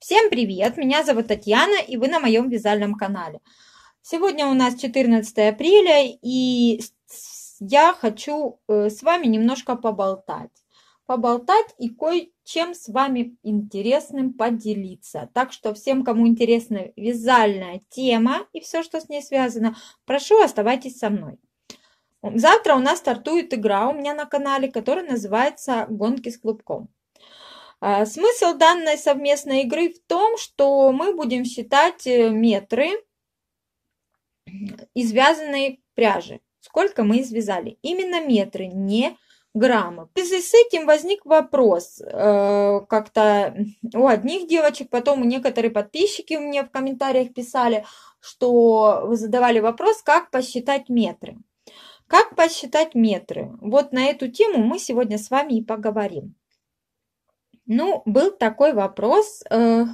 Всем привет! Меня зовут Татьяна и вы на моем вязальном канале. Сегодня у нас 14 апреля и я хочу э, с вами немножко поболтать. Поболтать и кое-чем с вами интересным поделиться. Так что всем, кому интересна вязальная тема и все, что с ней связано, прошу оставайтесь со мной. Завтра у нас стартует игра у меня на канале, которая называется «Гонки с клубком». А, смысл данной совместной игры в том, что мы будем считать э, метры извязанной пряжи. Сколько мы извязали? Именно метры, не граммы. В связи с этим возник вопрос. Э, как-то у одних девочек, потом у некоторых подписчики у меня в комментариях писали, что вы задавали вопрос, как посчитать метры. Как посчитать метры? Вот на эту тему мы сегодня с вами и поговорим. Ну, был такой вопрос. Э,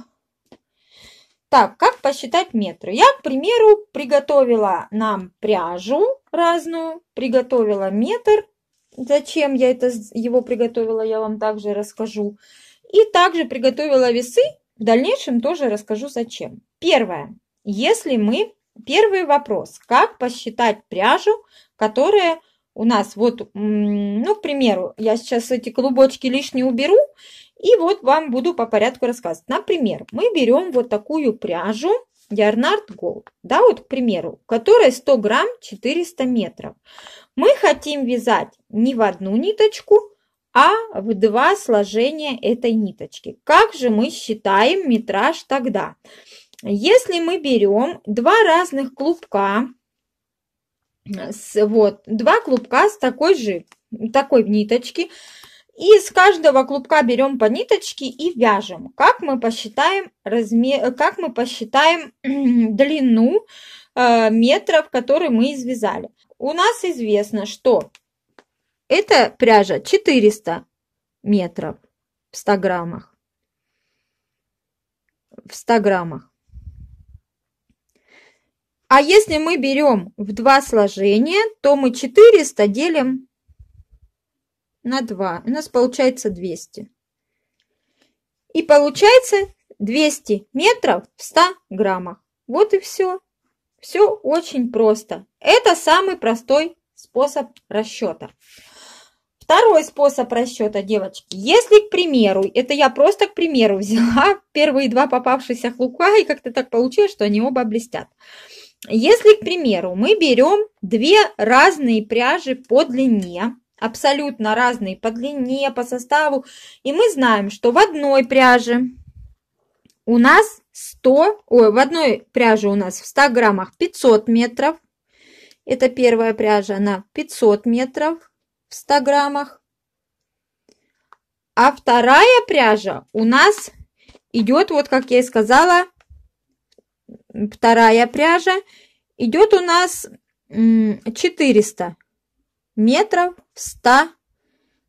так, как посчитать метры? Я, к примеру, приготовила нам пряжу разную, приготовила метр. Зачем я это его приготовила, я вам также расскажу. И также приготовила весы. В дальнейшем тоже расскажу, зачем. Первое. Если мы... Первый вопрос. Как посчитать пряжу, которая у нас вот, ну, к примеру, я сейчас эти клубочки лишние уберу, и вот вам буду по порядку рассказывать. Например, мы берем вот такую пряжу Ярнард Голд, да, вот, к примеру, которая 100 грамм 400 метров. Мы хотим вязать не в одну ниточку, а в два сложения этой ниточки. Как же мы считаем метраж тогда? Если мы берем два разных клубка, с, вот, два клубка с такой же, такой в ниточке. И с каждого клубка берем по ниточке и вяжем. Как мы посчитаем, размер, как мы посчитаем длину э, метров, которые мы извязали. У нас известно, что эта пряжа 400 метров в 100 граммах. В 100 граммах. А если мы берем в два сложения, то мы 400 делим на 2. У нас получается 200. И получается 200 метров в 100 граммах. Вот и все. Все очень просто. Это самый простой способ расчета. Второй способ расчета, девочки. Если, к примеру, это я просто, к примеру, взяла первые два попавшихся лука, и как-то так получилось, что они оба блестят. Если, к примеру, мы берем две разные пряжи по длине, абсолютно разные по длине, по составу, и мы знаем, что в одной пряже у нас 100, ой, в одной пряже у нас в 100 граммах 500 метров, это первая пряжа, она 500 метров в 100 граммах, а вторая пряжа у нас идет, вот как я и сказала, вторая пряжа идет у нас 400 метров в 100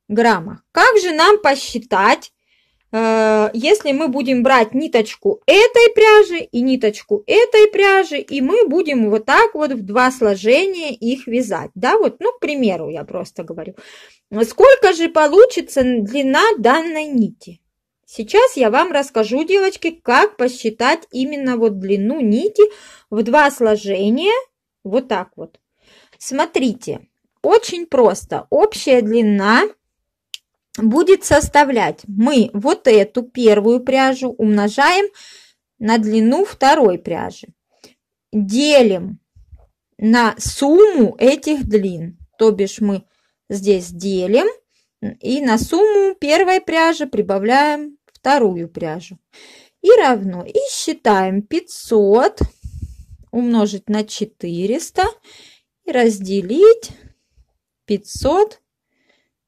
граммах. Как же нам посчитать, э, если мы будем брать ниточку этой пряжи и ниточку этой пряжи, и мы будем вот так вот в два сложения их вязать, да, вот, ну, к примеру, я просто говорю. Сколько же получится длина данной нити? Сейчас я вам расскажу, девочки, как посчитать именно вот длину нити в два сложения. Вот так вот. Смотрите, очень просто. Общая длина будет составлять мы вот эту первую пряжу умножаем на длину второй пряжи. Делим на сумму этих длин. То бишь мы здесь делим и на сумму первой пряжи прибавляем вторую пряжу. И равно, и считаем 500 умножить на 400 и разделить 500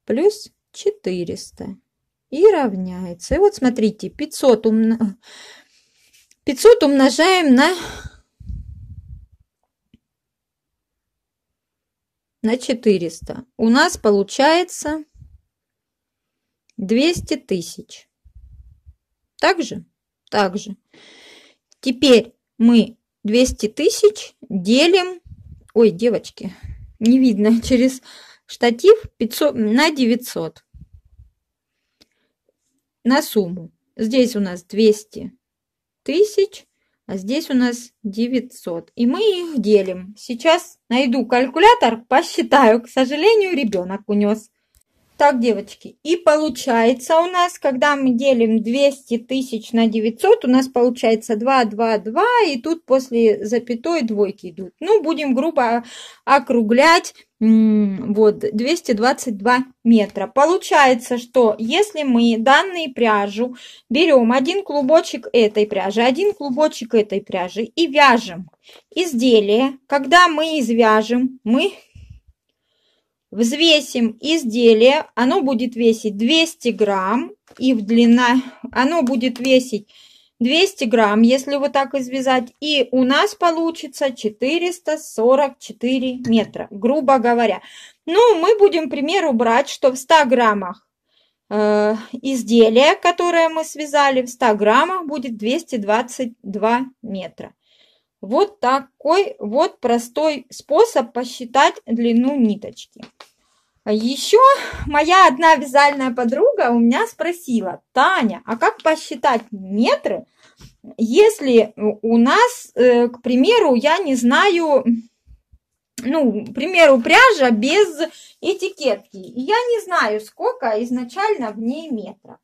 плюс 400 и равняется. И вот смотрите, 500, умно... 500 умножаем на... на 400. У нас получается 200 тысяч. Также, также. Теперь мы 200 тысяч делим... Ой, девочки, не видно через штатив 500, на 900. На сумму. Здесь у нас 200 тысяч, а здесь у нас 900. И мы их делим. Сейчас найду калькулятор, посчитаю. К сожалению, ребенок унес. Так, девочки, и получается у нас, когда мы делим 200 тысяч на 900, у нас получается 2, 2, 2, и тут после запятой двойки идут. Ну, будем грубо округлять, вот, 222 метра. Получается, что если мы данную пряжу берем один клубочек этой пряжи, один клубочек этой пряжи и вяжем изделие, когда мы извяжем, мы Взвесим изделие, оно будет весить 200 грамм и в длина, оно будет весить 200 грамм, если вот так извязать, и у нас получится 444 метра, грубо говоря. Ну, мы будем, пример убрать, что в 100 граммах э, изделие, которое мы связали, в 100 граммах будет 222 метра. Вот такой вот простой способ посчитать длину ниточки. А Еще моя одна вязальная подруга у меня спросила, Таня, а как посчитать метры, если у нас, э, к примеру, я не знаю, ну, к примеру, пряжа без этикетки, и я не знаю, сколько изначально в ней метров.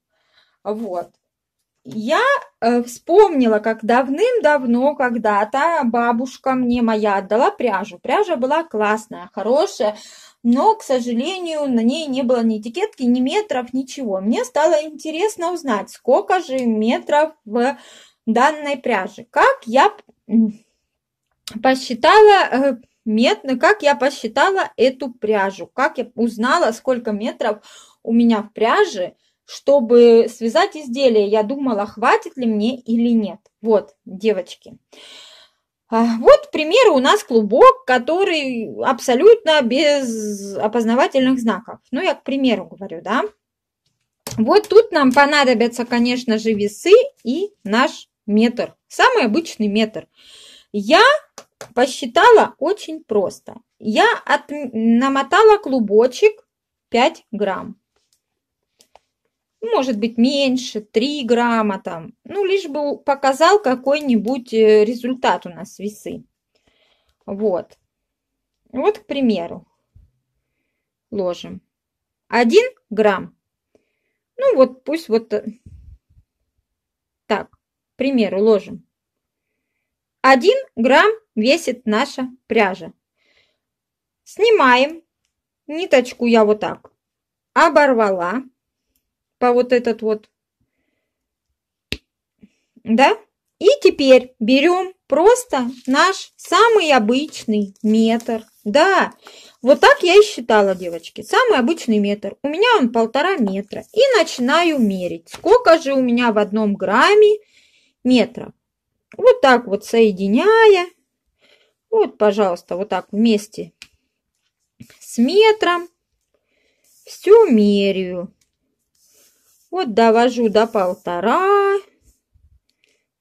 Вот я э, вспомнила, как давным-давно когда-то бабушка мне моя отдала пряжу. Пряжа была классная, хорошая, но, к сожалению, на ней не было ни этикетки, ни метров, ничего. Мне стало интересно узнать, сколько же метров в данной пряже. Как я посчитала э, мет, как я посчитала эту пряжу, как я узнала, сколько метров у меня в пряже, чтобы связать изделие, я думала, хватит ли мне или нет. Вот, девочки. А, вот к примеру, у нас клубок, который абсолютно без опознавательных знаков. Ну, я к примеру говорю, да. Вот тут нам понадобятся, конечно же, весы и наш метр. Самый обычный метр. Я посчитала очень просто. Я от... намотала клубочек 5 грамм. Ну, может быть, меньше, 3 грамма там. Ну, лишь бы показал какой-нибудь э, результат у нас весы. Вот. Вот, к примеру, ложим 1 грамм. Ну, вот пусть вот э, так, к примеру, ложим. 1 грамм весит наша пряжа. Снимаем. Ниточку я вот так оборвала по вот этот вот. Да? И теперь берем просто наш самый обычный метр. Да, вот так я и считала, девочки. Самый обычный метр. У меня он полтора метра. И начинаю мерить, сколько же у меня в одном грамме метра. Вот так вот соединяя. Вот, пожалуйста, вот так вместе с метром. Всю мерю. Вот довожу до полтора.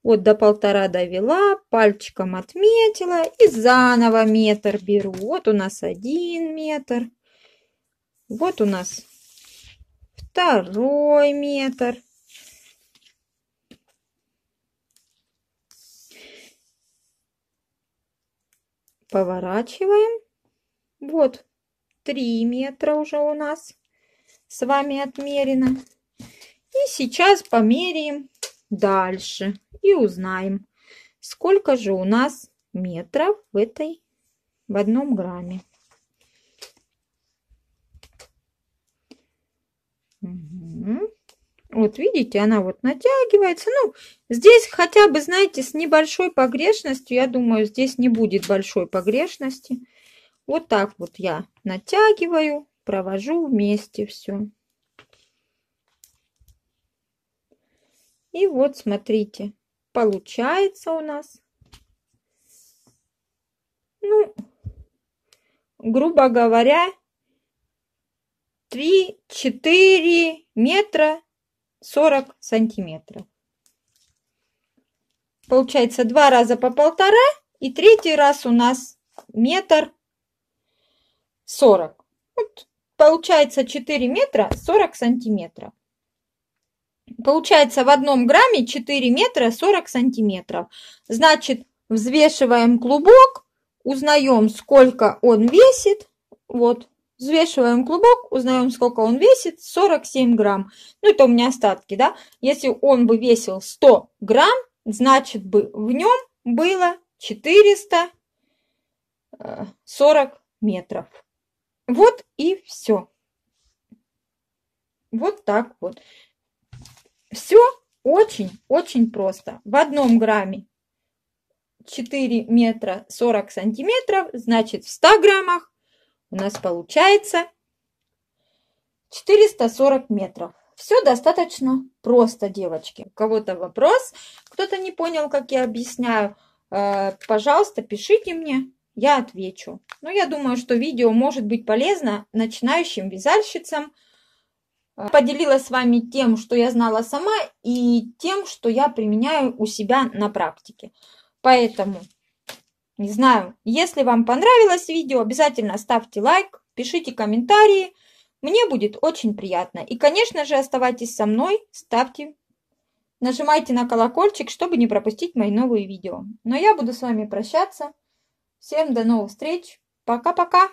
Вот до полтора довела, пальчиком отметила и заново метр беру. Вот у нас один метр. Вот у нас второй метр. Поворачиваем. Вот три метра уже у нас с вами отмерено. И сейчас померяем дальше и узнаем, сколько же у нас метров в этой в одном грамме. Вот видите, она вот натягивается. Ну, здесь хотя бы, знаете, с небольшой погрешностью, я думаю, здесь не будет большой погрешности. Вот так вот я натягиваю, провожу вместе все. И вот смотрите, получается у нас, ну, грубо говоря, 3-4 метра 40 сантиметров. Получается два раза по полтора и третий раз у нас метр 40. Вот, получается 4 метра 40 сантиметров. Получается в одном грамме 4 метра 40 сантиметров. Значит, взвешиваем клубок, узнаем, сколько он весит. Вот, взвешиваем клубок, узнаем, сколько он весит. 47 грамм. Ну, это у меня остатки, да. Если он бы весил 100 грамм, значит бы в нем было 440 э, метров. Вот и все. Вот так вот. Все очень-очень просто. В одном грамме 4 метра 40 сантиметров, значит в 100 граммах у нас получается 440 метров. Все достаточно просто, девочки. У кого-то вопрос, кто-то не понял, как я объясняю, э, пожалуйста, пишите мне, я отвечу. Но ну, я думаю, что видео может быть полезно начинающим вязальщицам, Э, поделилась с вами тем, что я знала сама и тем, что я применяю у себя на практике. Поэтому, не знаю, если вам понравилось видео, обязательно ставьте лайк, пишите комментарии. Мне будет очень приятно. И, конечно же, оставайтесь со мной, ставьте, нажимайте на колокольчик, чтобы не пропустить мои новые видео. Но я буду с вами прощаться. Всем до новых встреч. Пока-пока.